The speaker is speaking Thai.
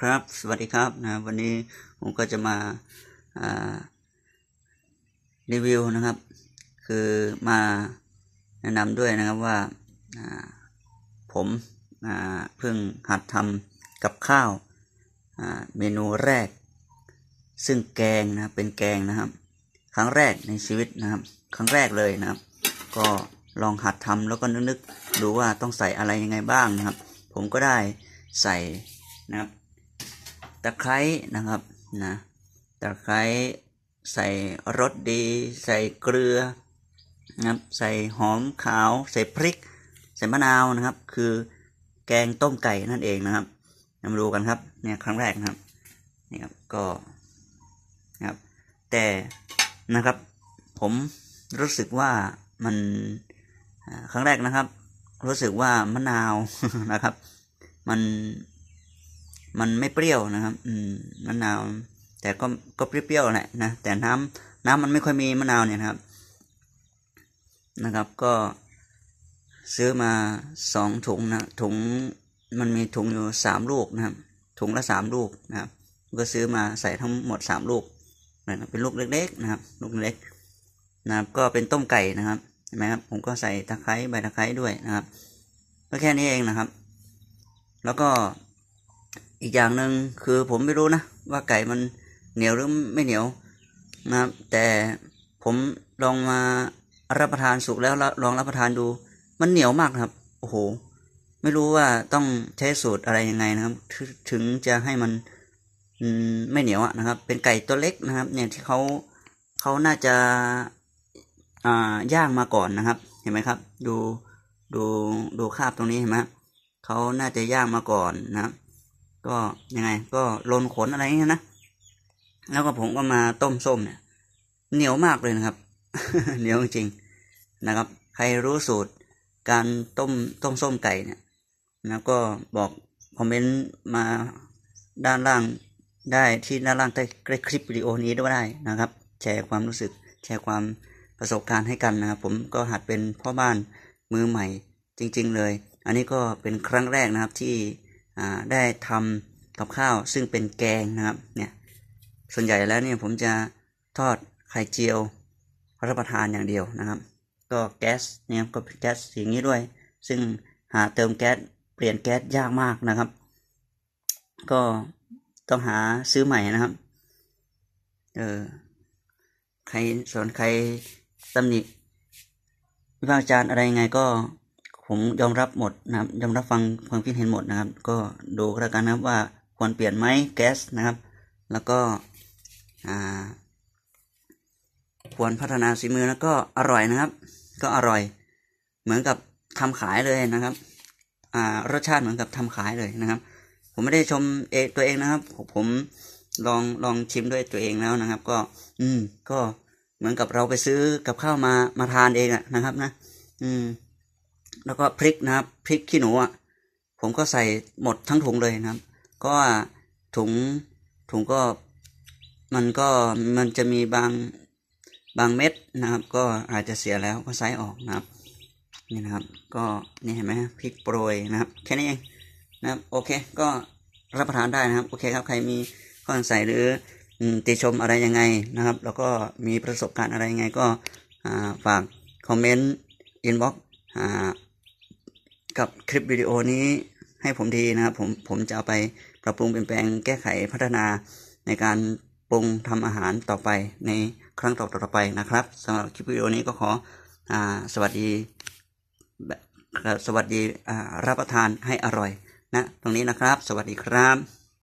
ครับสวัสดีครับนะวันนี้ผมก็จะมารีวิวนะครับ คือมาแนะนำด้วยนะครับว่า ผมเพิ่งหัดทำกับข้าว เมนูแรก ซึ่งแกงนะเป็นแกงนะครับ ครั้งแรกในชีวิตนะครับ ครั้งแรกเลยนะครับ ก็ลองหัดทำแล้วก็นึกๆดูว่าต้องใส่อะไรยังไงบ้างนะครับ ผมก็ได้ใส่นะครับตะไคร้นะครับนะตะไคร้ใส่รสดี ใส่เกลือนะครับ ใส่หอมขาว ใส่พริก ใส่มะนาวนะครับ คือแกงต้มไก่นั่นเองนะครับมาดูกันครับเนี่ยครั้งแรกนะครับนี่ครับ ก็นะครับ แต่นะครับผมรู้สึกว่ามันครั้งแรกนะครับ รู้สึกว่ามะนาวนะครับ มันมันไม่เปรี้ยวนะครับ อืมมะนาว แต่ก็ก็เปรี้ยวๆแหละนะแต่น้ำ น้ำมันไม่ค่อยมีมะนาวเนี่ยครับ นะครับก็ ซื้อมาสองถุงนะถุง มันมีถุงอยู่สามลูกนะครับถุงละสามลูกนะครับ ก็ซื้อมาใส่ทั้งหมดสามลูกนะครับเป็นลูกเล็กๆนะครับลูกเล็กนะครับก็เป็นต้มไก่นะครับเห็นไหมครับ ผมก็ใส่ตะไคร้ใบตะไคร้ด้วยนะครับก็แค่นี้เองนะครับ แล้วก็อีกอย่างหนึ่งคือผมไม่รู้นะว่าไก่มันเหนียวหรือไม่เหนียว นะครับแต่ผมลองมา รับประทานสุกแล้ว ลองรับประทานดู มันเหนียวมากครับโอ้โห ไม่รู้ว่าต้องใช้สูตรอะไรยังไงนะครับถึงจะให้มันไม่เหนียวอะนะครับ เป็นไก่ตัวเล็กนะครับ เนี่ยที่เขาเขาน่าจะอ่าย่างมาก่อนนะครับ เห็นไหมครับ ดูดูดูคาบตรงนี้เห็นไหมเขาน่าจะย่างมาก่อนนะครับก็ยังไงก็ลนขนอะไรเงี้ยนะแล้วก็ผมก็มาต้มส้มเนี่ยเหนียวมากเลยนะครับเหนียวจริงนะครับใครรู้สูตรการต้มต้มส้มไก่เนี่ยนะก็บอกคอมเมนต์มาด้านล่างได้ที่ด้านล่างใต้คลิปวิดีโอนี้ด้วยได้นะครับ แชร์ความรู้สึก แชร์ความประสบการณ์ให้กันนะครับ ผมก็หัดเป็นพ่อบ้านมือใหม่ จริง ๆ เลย อันนี้ก็เป็นครั้งแรกนะครับที่ได้ทำกับข้าวซึ่งเป็นแกงนะครับ เนี่ยส่วนใหญ่แล้วเนี่ยผมจะทอดไข่เจียวรับประทานอย่างเดียวนะครับ ก็แก๊สเนี่ยก็แก๊สอย่างนี้ด้วย ซึ่งหาเติมแก๊สเปลี่ยนแก๊สยากมากนะครับ ก็ต้องหาซื้อใหม่นะครับเออใครสอนใครตำหนิวิพากษ์วิจารณ์อะไรยังไงก็ผมยอมรับหมดนะครับยอมรับฟังความคิดเห็นหมดนะครับ ก็ดูแล้วกันนะครับว่าควรเปลี่ยนไหมแก๊สนะครับ แล้วก็ควรพัฒนาสีมือแล้ว ก็อร่อยนะครับ ก็อร่อย เหมือนกับทำขายเลยนะครับรสชาติเหมือนกับทำขายเลยนะครับ ผมไม่ได้ชมเอตัวเองนะครับผมลองลองชิมด้วยตัวเองแล้วนะครับ ก็ อืม ก็เหมือนกับเราไปซื้อกับข้าวมามาทานเองอะนะครับ นะอืมแล้วก็พริกนะครับพริกขี้หนูอ่ะผมก็ใส่หมดทั้งถุงเลยนะครับ ก็ถุงถุงก็มันก็มันจะมีบางบางเม็ดนะครับ ก็อาจจะเสียแล้วก็ไซส์ออกนะครับนี่นะครับ ก็นี่เห็นไหมพริกโปรยนะครับ แค่นี้เองนะครับโอเคก็รับประทานได้นะครับ โอเคครับ ใครมีข้อสงสัยหรือติชมอะไรยังไงนะครับ แล้วก็มีประสบการณ์อะไรยังไง ก็ฝากคอมเมนต์อินบ็อกซ์กับคลิปวิดีโอนี้ให้ผมทีนะครับ ผมผมจะเอาไปปรับปรุงเปลี่ยนแปลงแก้ไขพัฒนาในการปรุงทำอาหารต่อไปในครั้งต่อต่อไปนะครับสำหรับคลิปวิดีโอนี้ก็ขออสวัสดีสวัสดีรับประทานให้อร่อยนะ ตรงนี้นะครับ สวัสดีครับ